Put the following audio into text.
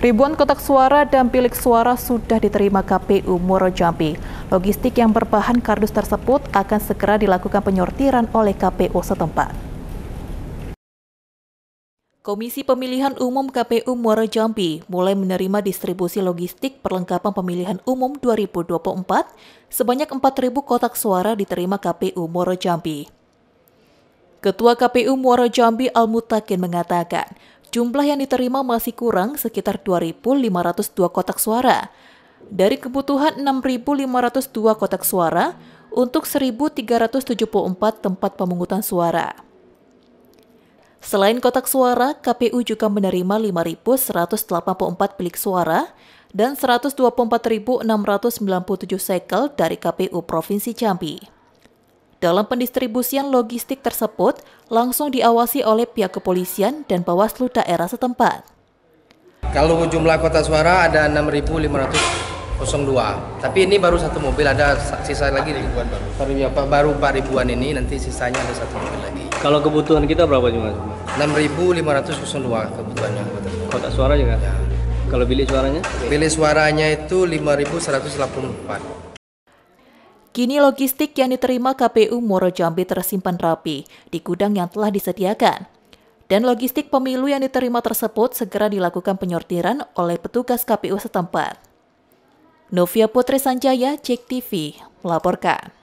Ribuan kotak suara dan bilik suara sudah diterima KPU Moro Jambi. Logistik yang berbahan kardus tersebut akan segera dilakukan penyortiran oleh KPU setempat. Komisi Pemilihan Umum KPU Muara Jambi mulai menerima distribusi logistik perlengkapan pemilihan umum 2024 sebanyak 4.000 kotak suara diterima KPU Muara Jambi. Ketua KPU Muara Jambi Al mengatakan, jumlah yang diterima masih kurang sekitar 2.502 kotak suara dari kebutuhan 6.502 kotak suara untuk 1.374 tempat pemungutan suara. Selain kotak suara, KPU juga menerima 5.184 bilik suara dan 124.697 sekel dari KPU Provinsi Jambi. Dalam pendistribusian logistik tersebut, langsung diawasi oleh pihak kepolisian dan bawaslu daerah setempat. Kalau jumlah kotak suara ada 6.502, tapi ini baru satu mobil, ada sisa lagi. ribuan baru. Baru 4 ribuan ini, nanti sisanya ada satu mobil lagi. Kalau kebutuhan kita berapa jumlah? 6.502 kebutuhannya. kotak suara juga? Ya. Kalau bilik suaranya? Bilik suaranya itu 5.184. Kini logistik yang diterima KPU Moro Jambi tersimpan rapi di gudang yang telah disediakan. Dan logistik pemilu yang diterima tersebut segera dilakukan penyortiran oleh petugas KPU setempat. Novia Putri Sanjaya, Cek TV, melaporkan.